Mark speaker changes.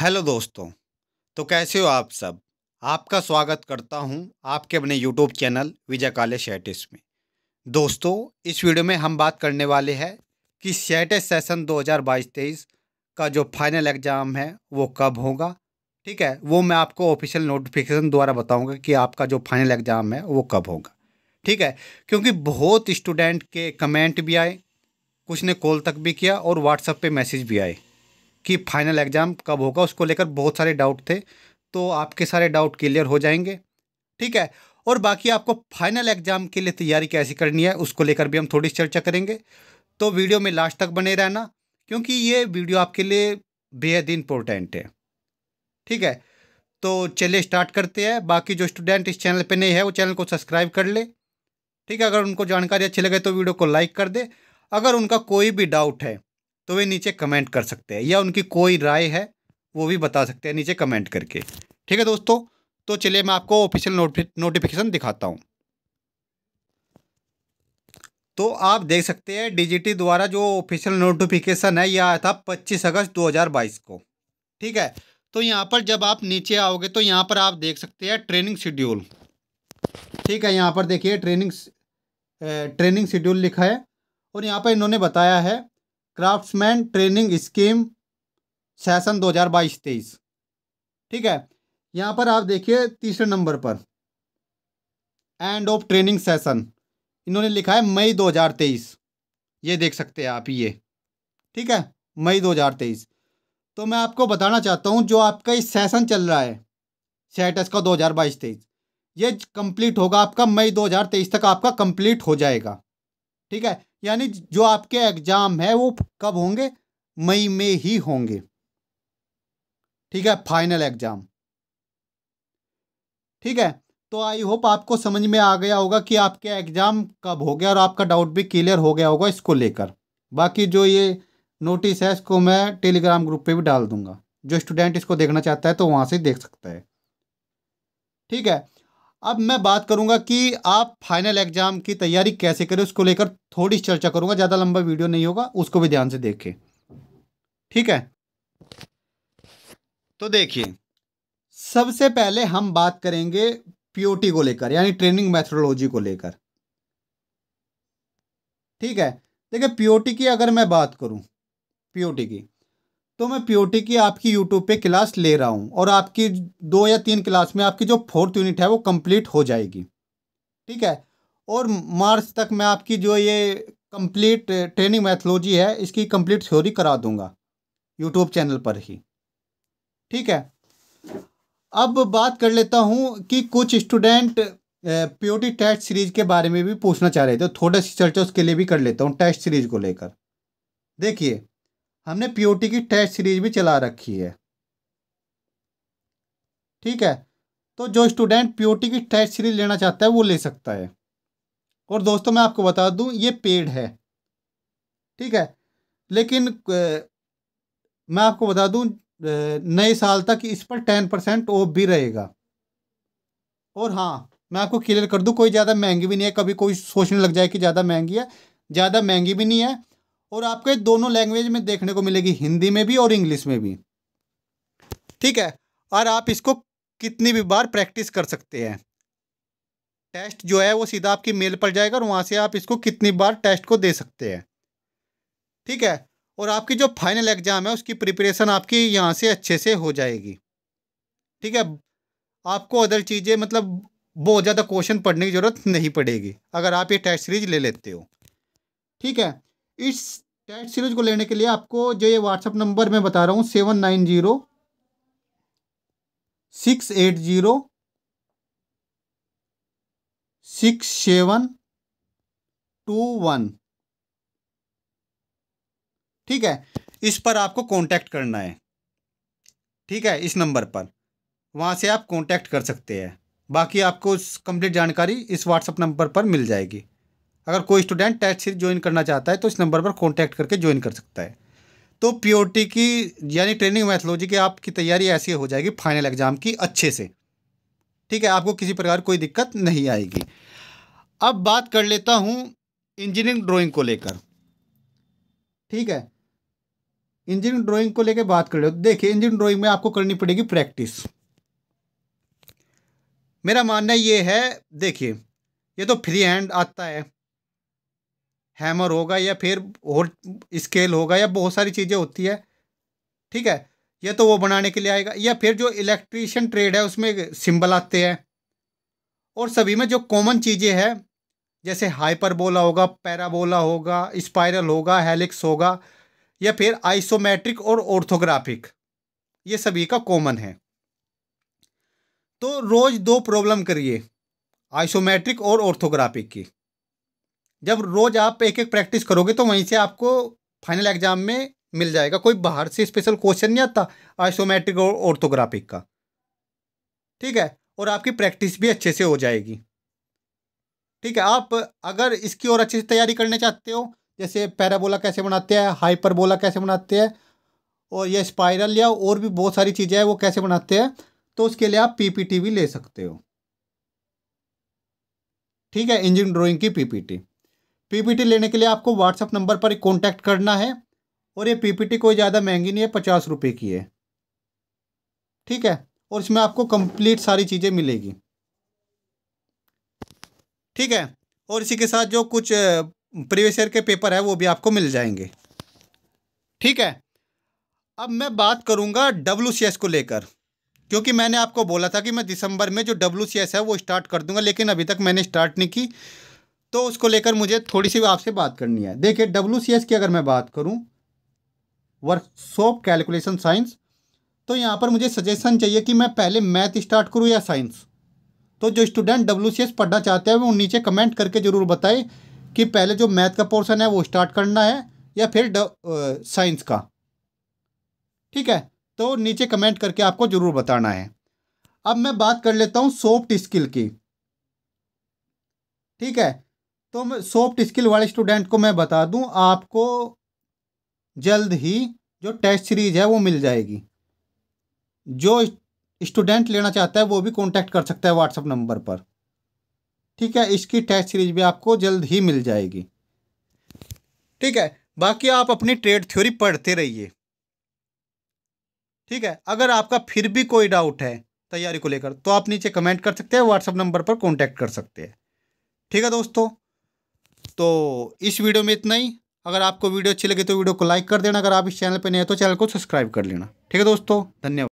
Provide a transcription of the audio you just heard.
Speaker 1: hello दोस्तों तो कैसे हो आप सब आपका स्वागत करता हूं आपके अपने यूट्यूब चैनल विजय काले शैटिस में दोस्तों इस वीडियो में हम बात करने वाले हैं कि शैटिस सेशन 2022-23 का जो फाइनल एग्ज़ाम है वो कब होगा ठीक है वो मैं आपको ऑफिशियल नोटिफिकेशन द्वारा बताऊंगा कि आपका जो फाइनल एग्ज़ाम है वो कब होगा ठीक है क्योंकि बहुत स्टूडेंट के कमेंट भी आए कुछ ने कॉल तक भी किया और व्हाट्सएप पर मैसेज भी आए कि फाइनल एग्ज़ाम कब होगा उसको लेकर बहुत सारे डाउट थे तो आपके सारे डाउट क्लियर हो जाएंगे ठीक है और बाकी आपको फाइनल एग्ज़ाम के लिए तैयारी कैसी करनी है उसको लेकर भी हम थोड़ी चर्चा करेंगे तो वीडियो में लास्ट तक बने रहना क्योंकि ये वीडियो आपके लिए बेहद इंपॉर्टेंट है ठीक है तो चलिए स्टार्ट करते हैं बाकी जो स्टूडेंट इस चैनल पर नए हैं वो चैनल को सब्सक्राइब कर ले ठीक है अगर उनको जानकारी अच्छी लगे तो वीडियो को लाइक कर दे अगर उनका कोई भी डाउट है तो वे नीचे कमेंट कर सकते हैं या उनकी कोई राय है वो भी बता सकते हैं नीचे कमेंट करके ठीक है दोस्तों तो चलिए मैं आपको ऑफिशियल नोटिफिकेशन दिखाता हूँ तो आप देख सकते हैं डीजीटी द्वारा जो ऑफिशियल नोटिफिकेशन है यह आया था 25 अगस्त 2022 को ठीक है तो यहाँ पर जब आप नीचे आओगे तो यहाँ पर आप देख सकते हैं ट्रेनिंग शेड्यूल ठीक है यहाँ पर देखिए ट्रेनिंग ट्रेनिंग शेड्यूल लिखा है और यहाँ पर इन्होंने बताया है क्राफ्ट्समैन ट्रेनिंग स्कीम सेशन 2022-23 ठीक है यहाँ पर आप देखिए तीसरे नंबर पर एंड ऑफ ट्रेनिंग सेशन इन्होंने लिखा है मई 2023 ये देख सकते हैं आप ये ठीक है मई 2023 तो मैं आपको बताना चाहता हूँ जो आपका इस सेशन चल रहा है सेटस का 2022-23 ये कंप्लीट होगा आपका मई 2023 तक आपका कंप्लीट हो जाएगा ठीक है यानी जो आपके एग्ज़ाम है वो कब होंगे मई में ही होंगे ठीक है फाइनल एग्ज़ाम ठीक है तो आई होप आपको समझ में आ गया होगा कि आपके एग्ज़ाम कब हो गया और आपका डाउट भी क्लियर हो गया होगा इसको लेकर बाकी जो ये नोटिस है इसको मैं टेलीग्राम ग्रुप पे भी डाल दूंगा जो स्टूडेंट इसको देखना चाहता है तो वहां से देख सकता है ठीक है अब मैं बात करूंगा कि आप फाइनल एग्जाम की तैयारी कैसे करें उसको लेकर थोड़ी चर्चा करूंगा ज़्यादा लंबा वीडियो नहीं होगा उसको भी ध्यान से देखें ठीक है तो देखिए सबसे पहले हम बात करेंगे पीओटी को लेकर यानी ट्रेनिंग मैथडोलॉजी को लेकर ठीक है देखिए पीओटी की अगर मैं बात करूं पीओटी की तो मैं पी की आपकी यूट्यूब पे क्लास ले रहा हूँ और आपकी दो या तीन क्लास में आपकी जो फोर्थ यूनिट है वो कंप्लीट हो जाएगी ठीक है और मार्च तक मैं आपकी जो ये कंप्लीट ट्रेनिंग मैथोलॉजी है इसकी कंप्लीट थ्योरी करा दूंगा यूट्यूब चैनल पर ही ठीक है अब बात कर लेता हूँ कि कुछ स्टूडेंट पीओटी टेस्ट सीरीज के बारे में भी पूछना चाह रहे थे थोड़ा सी चर्चा उसके लिए भी कर लेता हूँ टेस्ट सीरीज को लेकर देखिए हमने पीओटी की टेस्ट सीरीज भी चला रखी है ठीक है तो जो स्टूडेंट पीओटी की टेस्ट सीरीज लेना चाहता है वो ले सकता है और दोस्तों मैं आपको बता दूं ये पेड है ठीक है लेकिन मैं आपको बता दूं नए साल तक इस पर टेन परसेंट ऑफ भी रहेगा और हाँ मैं आपको क्लियर कर दूं कोई ज़्यादा महंगी भी नहीं है कभी कोई सोचने लग जाए कि ज़्यादा महंगी है ज़्यादा महंगी भी नहीं है और आपको ये दोनों लैंग्वेज में देखने को मिलेगी हिंदी में भी और इंग्लिश में भी ठीक है और आप इसको कितनी भी बार प्रैक्टिस कर सकते हैं टेस्ट जो है वो सीधा आपकी मेल पर जाएगा और वहाँ से आप इसको कितनी बार टेस्ट को दे सकते हैं ठीक है और आपकी जो फाइनल एग्ज़ाम है उसकी प्रिपरेशन आपकी यहाँ से अच्छे से हो जाएगी ठीक है आपको अदर चीज़ें मतलब बहुत ज़्यादा क्वेश्चन पढ़ने की ज़रूरत नहीं पड़ेगी अगर आप ये टेस्ट सीरीज ले लेते हो ठीक है इस टेट सीरीज को लेने के लिए आपको जो ये व्हाट्सअप नंबर मैं बता रहा हूँ seven nine zero six eight zero six seven two one ठीक है इस पर आपको कांटेक्ट करना है ठीक है इस नंबर पर वहाँ से आप कांटेक्ट कर सकते हैं बाकी आपको कंप्लीट जानकारी इस व्हाट्सएप नंबर पर मिल जाएगी अगर कोई स्टूडेंट टेस्ट सीरीज ज्वाइन करना चाहता है तो इस नंबर पर कॉन्टैक्ट करके ज्वाइन कर सकता है तो प्योरिटी की यानी ट्रेनिंग मैथोलॉजी की आपकी तैयारी ऐसी हो जाएगी फाइनल एग्ज़ाम की अच्छे से ठीक है आपको किसी प्रकार कोई दिक्कत नहीं आएगी अब बात कर लेता हूँ इंजीनियरिंग ड्राइंग को लेकर ठीक है इंजीनियरिंग ड्राइंग को लेकर बात कर ले देखिए इंजीनियरिंग ड्राइंग में आपको करनी पड़ेगी प्रैक्टिस मेरा मानना ये है देखिए ये तो फ्री हैंड आता है हैमर होगा या फिर और स्केल होगा या बहुत सारी चीज़ें होती है ठीक है या तो वो बनाने के लिए आएगा या फिर जो इलेक्ट्रीशियन ट्रेड है उसमें सिंबल आते हैं और सभी में जो कॉमन चीज़ें हैं जैसे हाइपरबोला होगा पैराबोला होगा स्पायरल होगा हेलिक्स होगा या फिर आइसोमेट्रिक और ऑर्थोग्राफिक ये सभी का कॉमन है तो रोज़ दो प्रॉब्लम करिए आइसोमेट्रिक और ऑर्थोग्राफिक की जब रोज़ आप एक एक प्रैक्टिस करोगे तो वहीं से आपको फाइनल एग्ज़ाम में मिल जाएगा कोई बाहर से स्पेशल क्वेश्चन नहीं आता आइसोमेट्रिक और ऑर्थोग्राफिक का ठीक है और आपकी प्रैक्टिस भी अच्छे से हो जाएगी ठीक है आप अगर इसकी और अच्छे से तैयारी करने चाहते हो जैसे पैराबोला कैसे बनाते हैं हाइपरबोला कैसे बनाते हैं और ये स्पाइरल या और भी बहुत सारी चीज़ें हैं वो कैसे बनाते हैं तो उसके लिए आप पीपीटी भी ले सकते हो ठीक है इंजन ड्राइंग की पीपीटी पीपीटी लेने के लिए आपको व्हाट्सअप नंबर पर कॉन्टैक्ट करना है और ये पीपीटी कोई ज़्यादा महंगी नहीं है पचास रुपये की है ठीक है और इसमें आपको कंप्लीट सारी चीज़ें मिलेगी ठीक है और इसी के साथ जो कुछ प्रीवियस ईयर के पेपर है वो भी आपको मिल जाएंगे ठीक है अब मैं बात करूँगा डब्ल्यू को लेकर क्योंकि मैंने आपको बोला था कि मैं दिसंबर में जो डब्ल्यू है वो स्टार्ट कर दूंगा लेकिन अभी तक मैंने स्टार्ट नहीं की तो उसको लेकर मुझे थोड़ी सी आपसे बात करनी है देखिए डब्ल्यू की अगर मैं बात करूँ वर्कशॉप कैलकुलेशन साइंस तो यहाँ पर मुझे सजेशन चाहिए कि मैं पहले मैथ स्टार्ट करूँ या साइंस तो जो स्टूडेंट डब्ल्यू पढ़ना चाहते हैं वो नीचे कमेंट करके ज़रूर बताए कि पहले जो मैथ का पोर्सन है वो स्टार्ट करना है या फिर साइंस का ठीक है तो नीचे कमेंट करके आपको ज़रूर बताना है अब मैं बात कर लेता हूँ सॉफ्ट स्किल की ठीक है तो मैं सॉफ्ट स्किल वाले स्टूडेंट को मैं बता दूं आपको जल्द ही जो टेस्ट सीरीज़ है वो मिल जाएगी जो स्टूडेंट लेना चाहता है वो भी कांटेक्ट कर सकता है व्हाट्सअप नंबर पर ठीक है इसकी टेस्ट सीरीज भी आपको जल्द ही मिल जाएगी ठीक है बाकी आप अपनी ट्रेड थ्योरी पढ़ते रहिए ठीक है अगर आपका फिर भी कोई डाउट है तैयारी को लेकर तो आप नीचे कमेंट कर सकते हैं व्हाट्सअप नंबर पर कॉन्टैक्ट कर सकते हैं ठीक है दोस्तों तो इस वीडियो में इतना ही अगर आपको वीडियो अच्छी लगी तो वीडियो को लाइक कर देना अगर आप इस चैनल पर नहीं है तो चैनल को सब्सक्राइब कर लेना ठीक है दोस्तों धन्यवाद